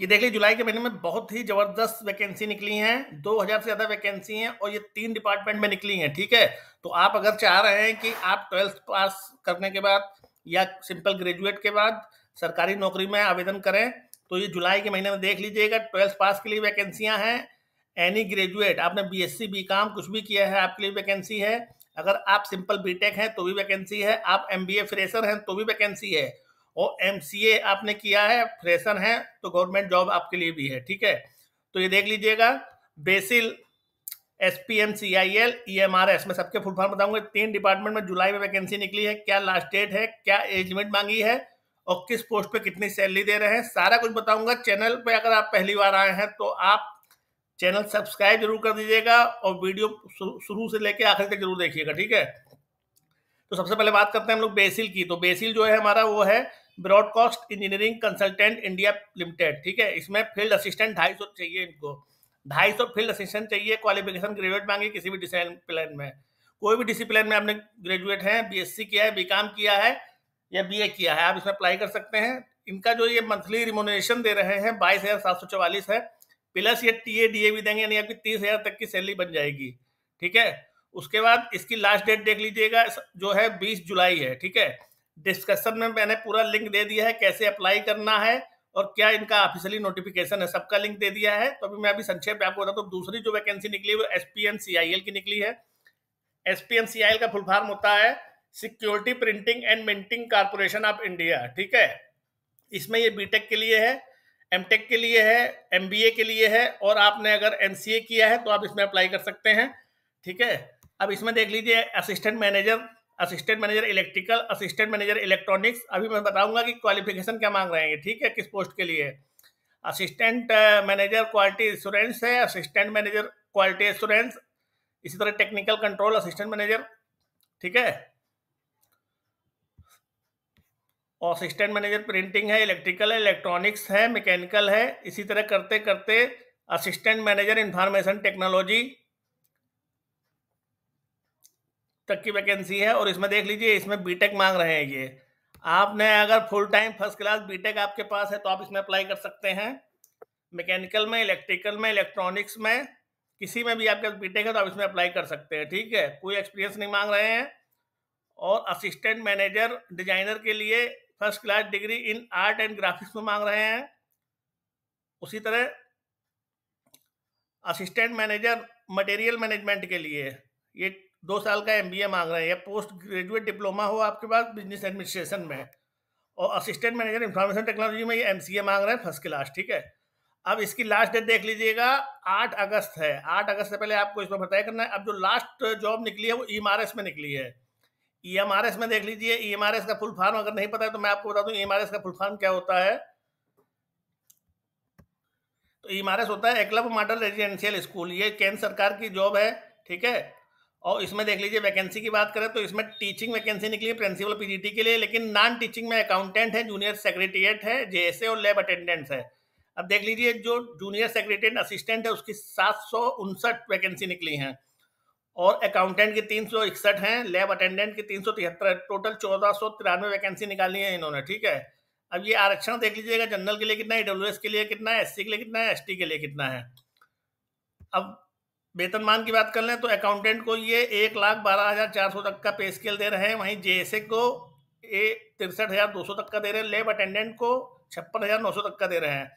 ये देख लीजिए जुलाई के महीने में बहुत ही जबरदस्त वैकेंसी निकली हैं 2000 से ज़्यादा वैकेंसी हैं और ये तीन डिपार्टमेंट में निकली हैं ठीक है तो आप अगर चाह रहे हैं कि आप ट्वेल्थ पास करने के बाद या सिंपल ग्रेजुएट के बाद सरकारी नौकरी में आवेदन करें तो ये जुलाई के महीने में देख लीजिएगा ट्वेल्थ पास के लिए वैकेंसियाँ हैं एनी ग्रेजुएट आपने बी एस कुछ भी किया है आपके लिए वैकेंसी है अगर आप सिंपल बी हैं तो भी वैकेंसी है आप एम बी फ्रेशर हैं तो भी वैकेंसी है और एम आपने किया है फ्रेशर है तो गवर्नमेंट जॉब आपके लिए भी है ठीक है तो ये देख लीजिएगा BECIL S P M C I L E M R S में सबके फुल फॉर्म बताऊंगा तीन डिपार्टमेंट में जुलाई में वैकेंसी निकली है क्या लास्ट डेट है क्या एज लिमिट मांगी है और किस पोस्ट पे कितनी सैलरी दे रहे हैं सारा कुछ बताऊंगा चैनल पे अगर आप पहली बार आए हैं तो आप चैनल सब्सक्राइब जरूर कर दीजिएगा और वीडियो शुरू से लेकर आखिर तक जरूर देखिएगा ठीक है तो सबसे पहले बात करते हैं हम लोग बेसिल की तो बेसिल जो है हमारा वो है broadcast engineering consultant India limited ठीक है इसमें फील्ड असिस्टेंट ढाई सौ चाहिए इनको ढाई सौ फील्ड असिस्टेंट चाहिए क्वालिफिकेशन ग्रेजुएट मांगे किसी भी डिसिप्लिन में कोई भी डिसिप्लिन में आपने ग्रेजुएट हैं सी किया है कॉम किया है या ए किया है आप इसमें अप्लाई कर सकते हैं इनका जो ये मंथली रिमोनेशन दे रहे हैं बाईस हज़ार सात सौ चवालीस है प्लस ये टी ए डी ए भी देंगे यानी आपकी तीस हज़ार तक की सैलरी बन जाएगी ठीक है उसके बाद इसकी लास्ट डेट देख लीजिएगा जो है बीस जुलाई है ठीक है डिस्कशन में मैंने पूरा लिंक दे दिया है कैसे अप्लाई करना है और क्या इनका ऑफिशियली नोटिफिकेशन है सबका लिंक दे दिया है तो अभी मैं अभी संक्षेप में आपको बताता हूँ दूसरी जो वैकेंसी निकली है वो S P N C I L की निकली है S P N C I L का फुल फॉर्म होता है security printing and minting corporation of India ठीक है इसमें ये बीटेक के लिए है एमटेक के लिए है एमबीए के लिए है और आपने अगर एमसीए किया है तो आप इसमें अप्लाई कर सकते हैं ठीक है अब इसमें देख लीजिए assistant manager assistant manager electrical assistant manager electronics अभी मैं बताऊंगा कि क्वालिफिकेशन क्या मांग रहे हैं ठीक है किस पोस्ट के लिए असिस्टेंट मैनेजर क्वालिटी इंश्योरेंस है असिस्टेंट मैनेजर क्वालिटी इंश्योरेंस इसी तरह टेक्निकल कंट्रोल असिस्टेंट मैनेजर ठीक है और असिस्टेंट मैनेजर प्रिंटिंग है इलेक्ट्रिकल है इलेक्ट्रॉनिक्स है मैकेनिकल है इसी तरह करते करते असिस्टेंट मैनेजर इंफॉर्मेशन टेक्नोलॉजी तक की वैकेंसी है और इसमें देख लीजिए इसमें बीटेक मांग रहे हैं ये आपने अगर full time first class B Tech आपके पास है तो आप इसमें अप्लाई कर सकते हैं मैकेनिकल में इलेक्ट्रिकल में इलेक्ट्रॉनिक्स में किसी में भी आपके बीटेक है तो आप इसमें अप्लाई कर सकते हैं ठीक है कोई एक्सपीरियंस नहीं मांग रहे हैं और असिस्टेंट मैनेजर डिजाइनर के लिए first class degree in art and graphics में मांग रहे हैं उसी तरह असिस्टेंट मैनेजर मटेरियल मैनेजमेंट के लिए ये दो साल का एमबीए मांग रहे हैं या पोस्ट ग्रेजुएट डिप्लोमा हो आपके पास बिजनेस एडमिनिस्ट्रेशन में और असिस्टेंट मैनेजर इंफॉर्मेशन टेक्नोलॉजी में ये एम मांग रहे हैं फर्स्ट क्लास ठीक है अब इसकी लास्ट डेट देख लीजिएगा आठ अगस्त है आठ अगस्त से पहले आपको इसमें बताया करना है अब जो लास्ट जॉब निकली है वो ई e में निकली है ई e में देख लीजिए ई e का फुल फॉर्म अगर नहीं पता है तो मैं आपको बता दूँ ई का फुल फॉर्म क्या होता है तो ई होता है एकलव मॉडल रेजिडेंशियल स्कूल ये केंद्र सरकार की जॉब है ठीक है और इसमें देख लीजिए वैकेंसी की बात करें तो इसमें टीचिंग वैकेंसी निकली है प्रिंसिपल पीजीटी के लिए लेकिन नॉन टीचिंग में अकाउंटेंट है जूनियर सेक्रेटेरिएट है जेएसए और लैब अटेंडेंट्स है अब देख लीजिए जो जूनियर सेक्रेटेरिएट असिस्टेंट है उसकी सात वैकेंसी निकली हैं और अकाउंटेंट की तीन सौ इकसठ हैं लैब अटेंडेंट की तीन सौ तिहत्तर टोटल चौदह सौ तिरानवे वैकेंसी निकाली है इन्होंने ठीक है अब ये आरक्षण देख लीजिएगा जनरल के लिए कितना है ई के लिए कितना है एस के लिए कितना है एस के लिए कितना है अब वेतनमान की बात कर लें तो अकाउंटेंट को ये एक लाख बारह हज़ार चार सौ तक का पे स्केल दे रहे हैं वहीं जे को ये तिरसठ हज़ार दो सौ तक का दे रहे हैं लेब अटेंडेंट को छप्पन हज़ार नौ सौ तक का दे रहे हैं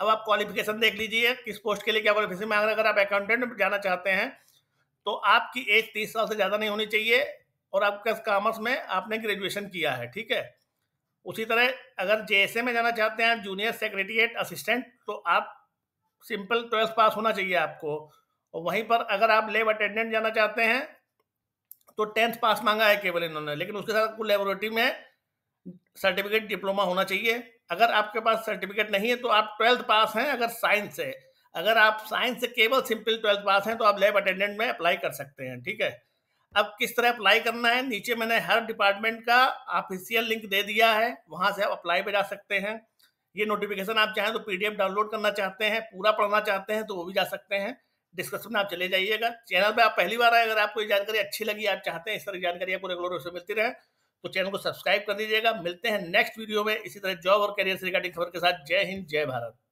अब आप क्वालिफिकेशन देख लीजिए किस पोस्ट के लिए क्या क्वालिफिकेशन मांग रहे हैं अगर आप अकाउंटेंट जाना चाहते हैं तो आपकी एज तीस साल से ज़्यादा नहीं होनी चाहिए और आपके कॉमर्स में आपने ग्रेजुएशन किया है ठीक है उसी तरह अगर जे में जाना चाहते हैं जूनियर सेक्रेटरीट असिस्टेंट तो आप सिंपल ट्वेल्थ पास होना चाहिए आपको और वहीं पर अगर आप लेब अटेंडेंट जाना चाहते हैं तो टेंथ पास मांगा है केवल इन्होंने लेकिन उसके साथ आपको लेबोरेटरी में सर्टिफिकेट डिप्लोमा होना चाहिए अगर आपके पास सर्टिफिकेट नहीं है तो आप ट्वेल्थ पास हैं अगर साइंस से अगर आप साइंस से केवल सिंपल ट्वेल्थ पास हैं तो आप लेब अटेंडेंट में अप्लाई कर सकते हैं ठीक है अब किस तरह अप्लाई करना है नीचे मैंने हर डिपार्टमेंट का ऑफिशियल लिंक दे दिया है वहाँ से आप अप्लाई पर जा सकते हैं ये नोटिफिकेशन आप चाहें तो पीडीएफ डाउनलोड करना चाहते हैं पूरा पढ़ना चाहते हैं तो वो भी जा सकते हैं डिस्कशन में आप चले जाइएगा चैनल पर आप पहली बार आए अगर आपको ये जानकारी अच्छी लगी आप चाहते हैं इस तरह की जानकारी आपको रेगुलर रूप से मिलती रहे तो चैनल को सब्सक्राइब कर दीजिएगा मिलते हैं नेक्स्ट वीडियो में इसी तरह जॉब और करियर से रिगार्डिंग खबर के साथ जय हिंद जय भारत